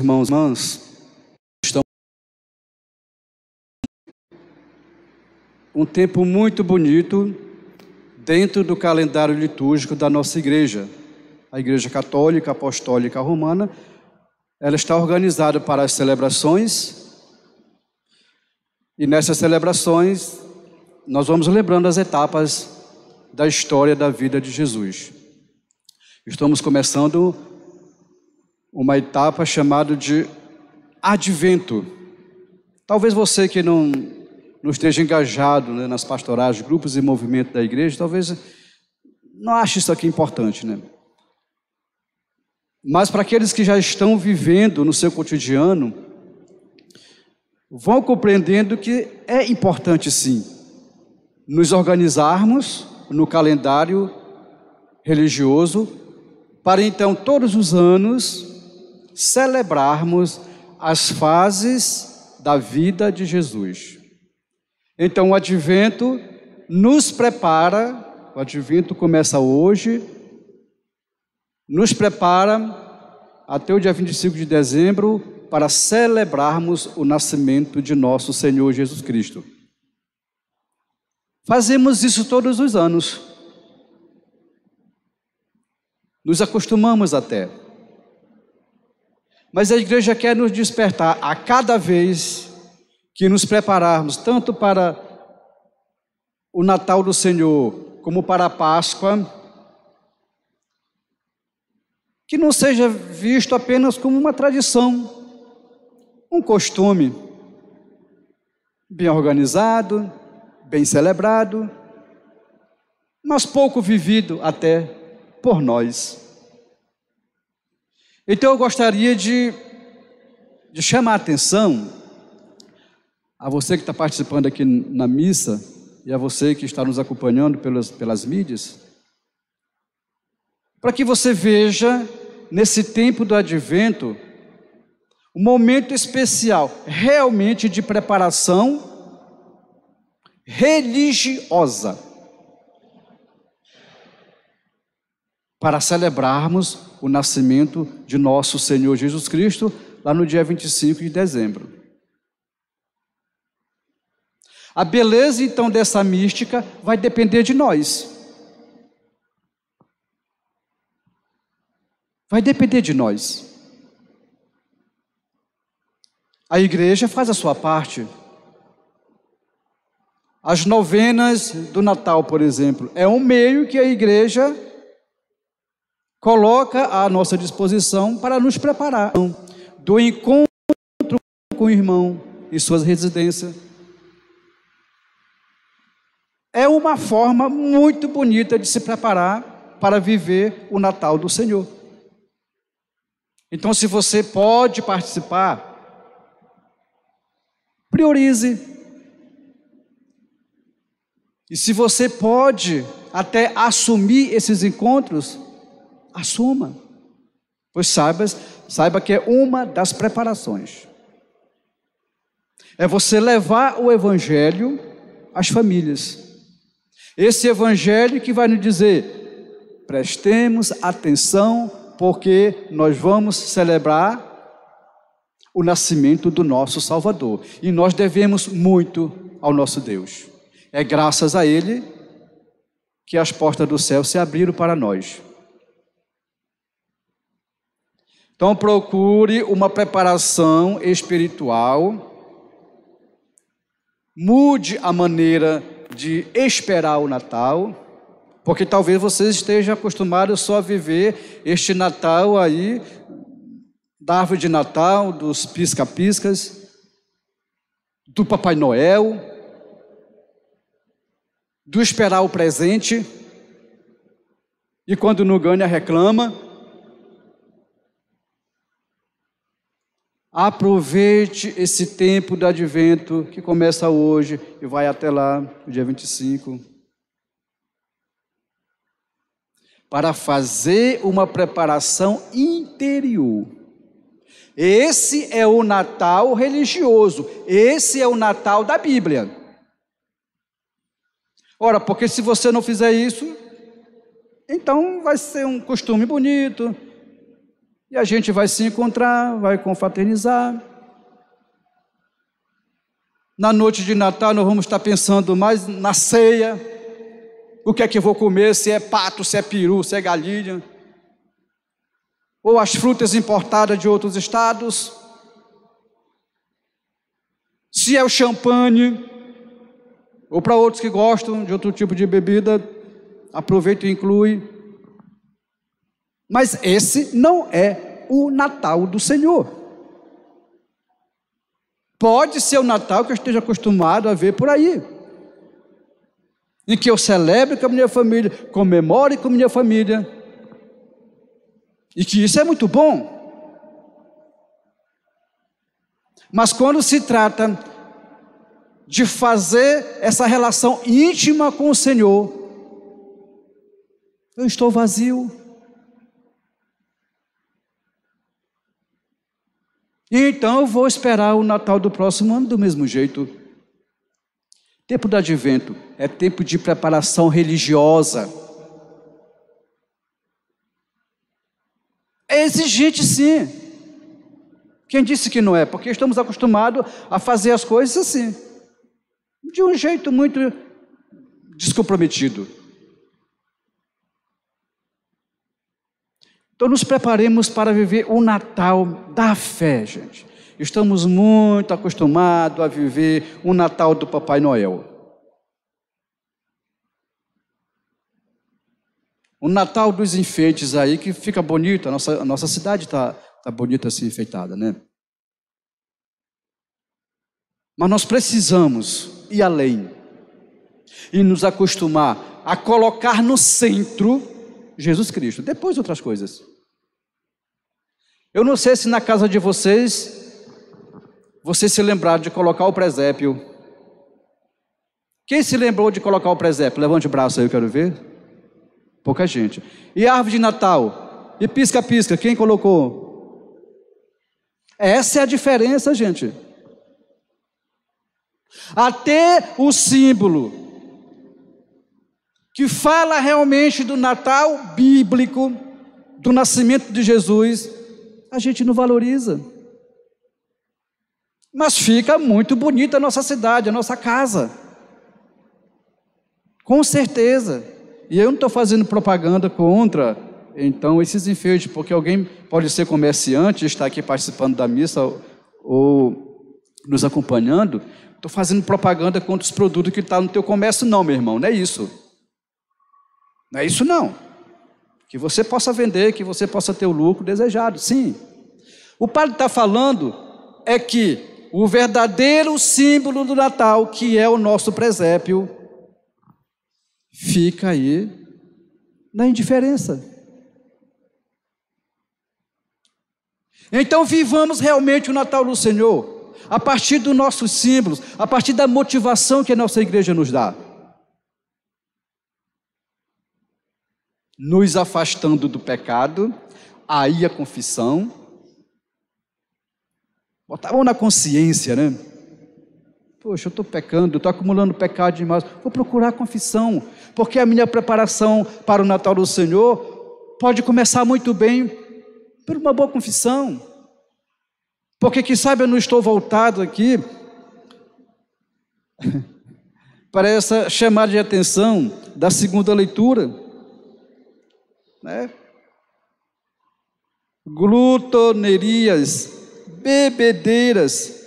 irmãos e irmãs, um tempo muito bonito dentro do calendário litúrgico da nossa igreja. A Igreja Católica Apostólica Romana, ela está organizada para as celebrações. E nessas celebrações, nós vamos lembrando as etapas da história da vida de Jesus. Estamos começando uma etapa chamada de advento. Talvez você que não, não esteja engajado né, nas pastorais, grupos e movimentos da igreja, talvez não ache isso aqui importante, né? Mas para aqueles que já estão vivendo no seu cotidiano, vão compreendendo que é importante sim nos organizarmos no calendário religioso para então todos os anos celebrarmos as fases da vida de Jesus. Então, o advento nos prepara, o advento começa hoje, nos prepara até o dia 25 de dezembro para celebrarmos o nascimento de nosso Senhor Jesus Cristo. Fazemos isso todos os anos. Nos acostumamos até. Mas a igreja quer nos despertar a cada vez que nos prepararmos, tanto para o Natal do Senhor, como para a Páscoa, que não seja visto apenas como uma tradição, um costume bem organizado, bem celebrado, mas pouco vivido até por nós. Então eu gostaria de, de chamar a atenção a você que está participando aqui na missa e a você que está nos acompanhando pelas, pelas mídias, para que você veja nesse tempo do advento um momento especial, realmente de preparação religiosa, para celebrarmos o nascimento de nosso Senhor Jesus Cristo, lá no dia 25 de dezembro. A beleza então dessa mística vai depender de nós. Vai depender de nós. A igreja faz a sua parte. As novenas do Natal, por exemplo, é um meio que a igreja coloca à nossa disposição para nos preparar do encontro com o irmão em suas residências. É uma forma muito bonita de se preparar para viver o Natal do Senhor. Então, se você pode participar, priorize. E se você pode até assumir esses encontros, assuma. Pois saiba saiba que é uma das preparações. É você levar o evangelho às famílias. Esse evangelho que vai nos dizer: prestemos atenção, porque nós vamos celebrar o nascimento do nosso Salvador. E nós devemos muito ao nosso Deus. É graças a Ele que as portas do céu se abriram para nós. Então procure uma preparação espiritual, mude a maneira de esperar o Natal, porque talvez você esteja acostumado só a viver este Natal aí, da árvore de Natal, dos pisca-piscas, do Papai Noel, do esperar o presente, e quando não ganha, reclama. Aproveite esse tempo do advento que começa hoje e vai até lá, dia 25, para fazer uma preparação interior. Esse é o Natal religioso, esse é o Natal da Bíblia. Ora, porque se você não fizer isso, então vai ser um costume bonito, e a gente vai se encontrar, vai confraternizar. Na noite de Natal, nós vamos estar pensando mais na ceia: o que é que eu vou comer, se é pato, se é peru, se é galinha, ou as frutas importadas de outros estados, se é o champanhe, ou para outros que gostam de outro tipo de bebida, aproveita e inclui. Mas esse não é o Natal do Senhor. Pode ser o Natal que eu esteja acostumado a ver por aí. Em que eu celebre com a minha família, comemore com a minha família. E que isso é muito bom. Mas quando se trata de fazer essa relação íntima com o Senhor, eu estou vazio. E então eu vou esperar o Natal do próximo ano do mesmo jeito. Tempo do advento é tempo de preparação religiosa. É exigente sim. Quem disse que não é? Porque estamos acostumados a fazer as coisas assim, de um jeito muito descomprometido. Então nos preparemos para viver o Natal da fé, gente. Estamos muito acostumados a viver o Natal do Papai Noel. O Natal dos enfeites aí, que fica bonito, a nossa, a nossa cidade está tá bonita assim, enfeitada, né? Mas nós precisamos ir além e nos acostumar a colocar no centro Jesus Cristo, depois outras coisas. Eu não sei se na casa de vocês vocês se lembraram de colocar o presépio. Quem se lembrou de colocar o presépio? Levante o braço aí, eu quero ver. Pouca gente. E árvore de Natal? E pisca-pisca? Quem colocou? Essa é a diferença, gente. Até o símbolo que fala realmente do Natal bíblico, do nascimento de Jesus, a gente não valoriza. Mas fica muito bonita a nossa cidade, a nossa casa. Com certeza. E eu não estou fazendo propaganda contra, então, esses enfeites, porque alguém pode ser comerciante, está aqui participando da missa ou nos acompanhando. Estou fazendo propaganda contra os produtos que estão tá no teu comércio, não, meu irmão, não é isso. Não é isso não. Que você possa vender, que você possa ter o lucro desejado, sim. O padre está falando é que o verdadeiro símbolo do Natal, que é o nosso presépio, fica aí na indiferença. Então vivamos realmente o Natal do Senhor, a partir dos nossos símbolos, a partir da motivação que a nossa igreja nos dá. nos afastando do pecado, aí a confissão. Botar a mão na consciência, né? Poxa, eu estou pecando, estou acumulando pecado demais. Vou procurar confissão, porque a minha preparação para o Natal do Senhor pode começar muito bem por uma boa confissão. Porque, quem sabe, eu não estou voltado aqui para essa chamada de atenção da segunda leitura né? glutonerias, bebedeiras,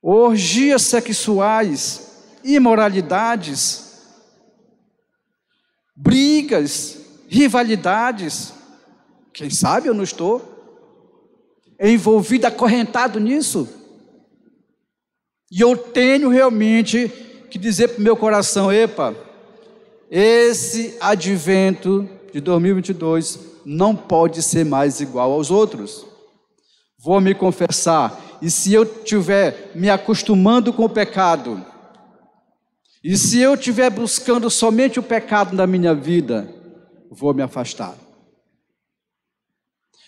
orgias sexuais, imoralidades, brigas, rivalidades. Quem sabe eu não estou envolvido, acorrentado nisso. E eu tenho realmente que dizer para o meu coração: epa, esse advento de 2022 não pode ser mais igual aos outros. Vou me confessar, e se eu tiver me acostumando com o pecado, e se eu estiver buscando somente o pecado na minha vida, vou me afastar.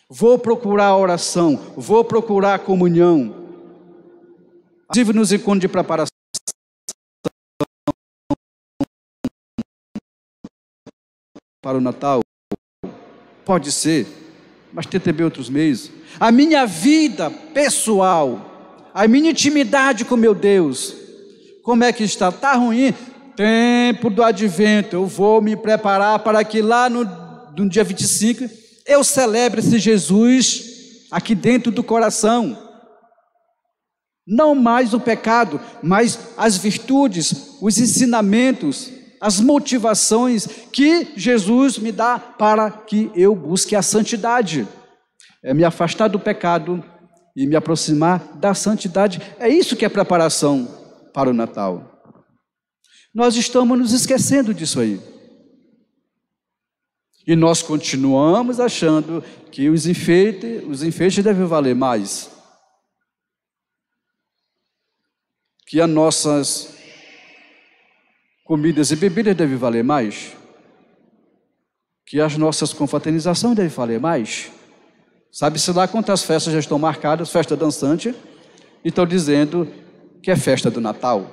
Vou procurar a oração, vou procurar a comunhão. Inclusive nos encontros de preparação para o Natal? Pode ser, mas tem também outros meios. A minha vida pessoal, a minha intimidade com meu Deus, como é que está? Está ruim? Tempo do advento, eu vou me preparar para que lá no, no dia 25 eu celebre esse Jesus aqui dentro do coração. Não mais o pecado, mas as virtudes, os ensinamentos, as motivações que Jesus me dá para que eu busque a santidade. É me afastar do pecado e me aproximar da santidade. É isso que é preparação para o Natal. Nós estamos nos esquecendo disso aí. E nós continuamos achando que os enfeites, os enfeites devem valer mais. Que as nossas comidas e bebidas deve valer mais, que as nossas confraternizações devem valer mais. Sabe-se lá quantas festas já estão marcadas, festa dançante, e estão dizendo que é festa do Natal.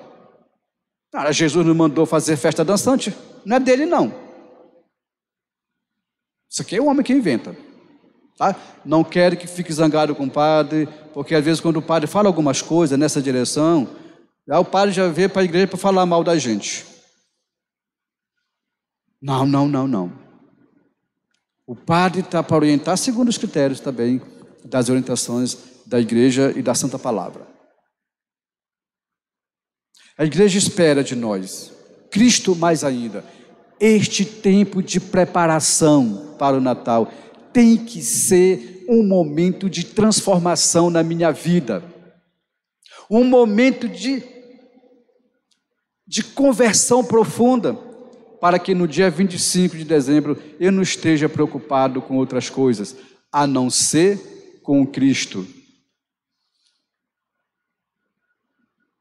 Cara, Jesus não mandou fazer festa dançante, não é dele não. Isso aqui é o homem que inventa. Tá? Não quero que fique zangado com o padre, porque às vezes quando o padre fala algumas coisas nessa direção, o padre já vê para a igreja para falar mal da gente. Não, não, não, não. O padre está para orientar segundo os critérios também das orientações da igreja e da santa palavra. A igreja espera de nós, Cristo mais ainda, este tempo de preparação para o Natal tem que ser um momento de transformação na minha vida, um momento de, de conversão profunda para que no dia 25 de dezembro eu não esteja preocupado com outras coisas, a não ser com Cristo.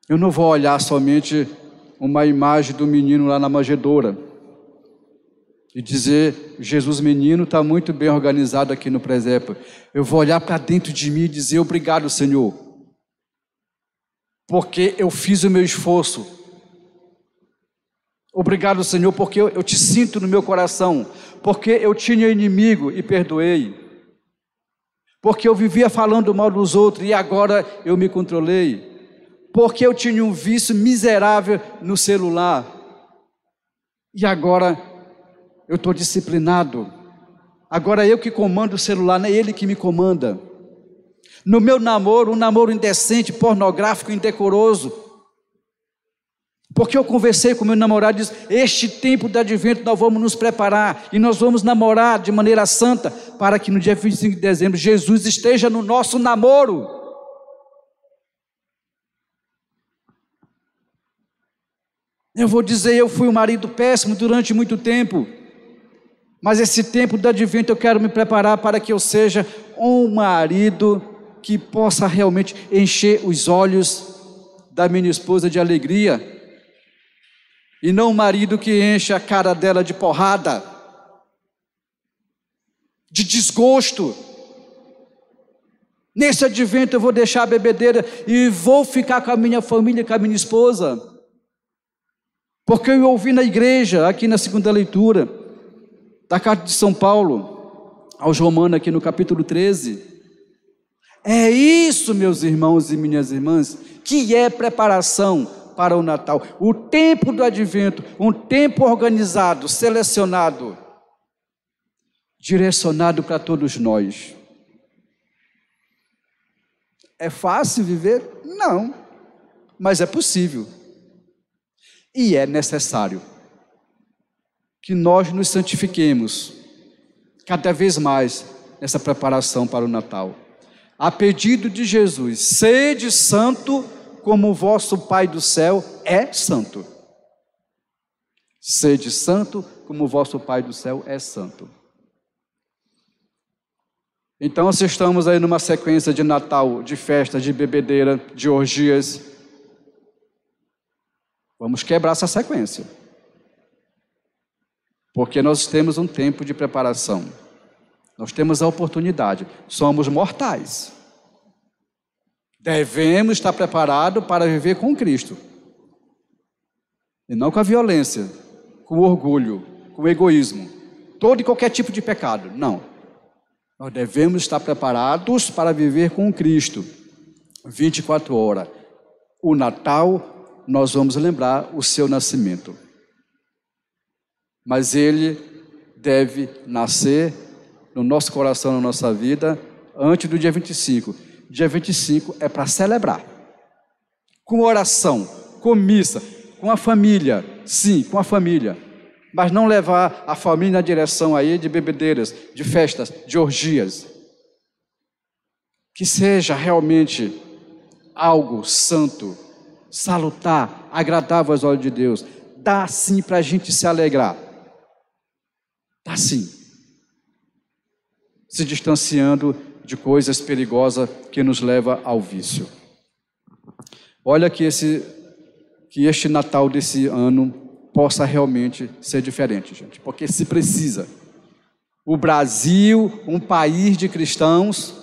Eu não vou olhar somente uma imagem do menino lá na manjedoura e dizer: Jesus, menino, está muito bem organizado aqui no presépio. Eu vou olhar para dentro de mim e dizer: Obrigado, Senhor, porque eu fiz o meu esforço, Obrigado, Senhor, porque eu, eu te sinto no meu coração, porque eu tinha inimigo e perdoei, porque eu vivia falando mal dos outros e agora eu me controlei, porque eu tinha um vício miserável no celular e agora eu estou disciplinado. Agora eu que comando o celular, não é ele que me comanda. No meu namoro, um namoro indecente, pornográfico, indecoroso, porque eu conversei com meu namorado e disse: Este tempo de advento nós vamos nos preparar e nós vamos namorar de maneira santa, para que no dia 25 de dezembro Jesus esteja no nosso namoro. Eu vou dizer: Eu fui um marido péssimo durante muito tempo, mas esse tempo de advento eu quero me preparar para que eu seja um marido que possa realmente encher os olhos da minha esposa de alegria e não o marido que enche a cara dela de porrada, de desgosto. Nesse advento eu vou deixar a bebedeira e vou ficar com a minha família, com a minha esposa. Porque eu ouvi na igreja, aqui na segunda leitura, da carta de São Paulo aos Romanos, aqui no capítulo 13. É isso, meus irmãos e minhas irmãs, que é preparação para o Natal. O tempo do advento, um tempo organizado, selecionado, direcionado para todos nós. É fácil viver? Não, mas é possível. E é necessário que nós nos santifiquemos cada vez mais nessa preparação para o Natal. A pedido de Jesus, sede santo como o vosso Pai do céu é santo. Sede santo, como o vosso Pai do céu é santo. Então, se estamos aí numa sequência de Natal, de festa, de bebedeira, de orgias, vamos quebrar essa sequência. Porque nós temos um tempo de preparação. Nós temos a oportunidade. Somos mortais. Devemos estar preparados para viver com Cristo. E não com a violência, com o orgulho, com o egoísmo, todo e qualquer tipo de pecado. Não. Nós devemos estar preparados para viver com Cristo 24 horas. O Natal, nós vamos lembrar o seu nascimento. Mas ele deve nascer no nosso coração, na nossa vida, antes do dia 25 dia 25 é para celebrar. Com oração, com missa, com a família, sim, com a família. Mas não levar a família na direção aí de bebedeiras, de festas, de orgias. Que seja realmente algo santo, salutar, agradável aos olhos de Deus. Dá sim para a gente se alegrar. Dá sim. Se distanciando de coisas perigosas que nos leva ao vício. Olha que esse que este Natal desse ano possa realmente ser diferente, gente, porque se precisa. O Brasil, um país de cristãos,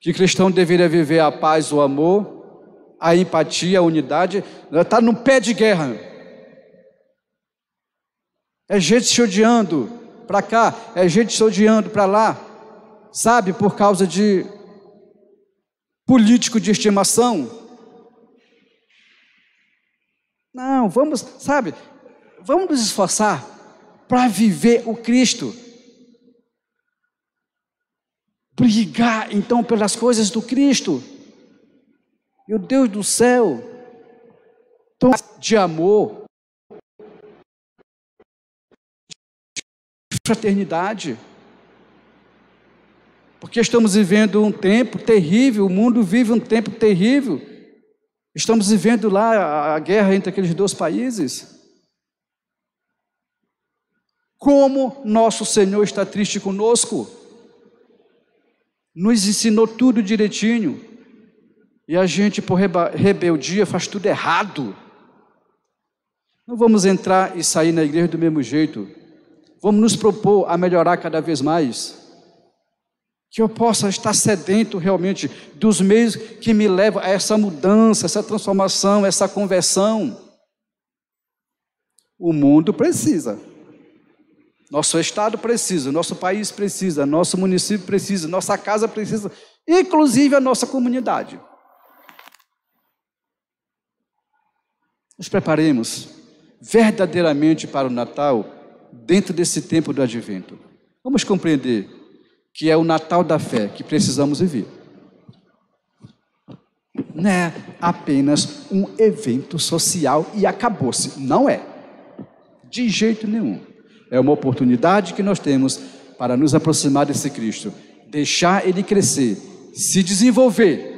que cristão deveria viver a paz, o amor, a empatia, a unidade, está né? no pé de guerra. É gente se odiando para cá, é gente se odiando para lá sabe, por causa de político de estimação. Não, vamos, sabe, vamos nos esforçar para viver o Cristo. Brigar então pelas coisas do Cristo. Meu Deus do céu, tão de amor, de fraternidade porque estamos vivendo um tempo terrível, o mundo vive um tempo terrível. Estamos vivendo lá a guerra entre aqueles dois países. Como nosso Senhor está triste conosco, nos ensinou tudo direitinho, e a gente, por rebeldia, faz tudo errado. Não vamos entrar e sair na igreja do mesmo jeito. Vamos nos propor a melhorar cada vez mais que eu possa estar sedento realmente dos meios que me levam a essa mudança, essa transformação, essa conversão. O mundo precisa. Nosso estado precisa, nosso país precisa, nosso município precisa, nossa casa precisa, inclusive a nossa comunidade. Nos preparemos verdadeiramente para o Natal dentro desse tempo do advento. Vamos compreender que é o Natal da fé que precisamos viver. Não é apenas um evento social e acabou-se. Não é. De jeito nenhum. É uma oportunidade que nós temos para nos aproximar desse Cristo, deixar ele crescer, se desenvolver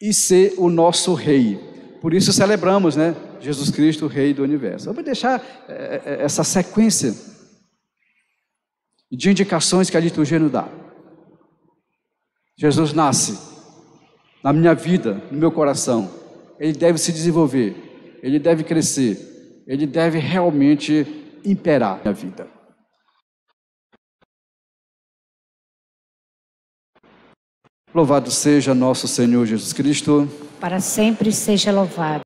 e ser o nosso Rei. Por isso celebramos, né? Jesus Cristo, Rei do Universo. Eu vou deixar eh, eh, essa sequência de indicações que a liturgia nos dá. Jesus nasce na minha vida, no meu coração. Ele deve se desenvolver, ele deve crescer, ele deve realmente imperar na minha vida. Louvado seja nosso Senhor Jesus Cristo. Para sempre seja louvado.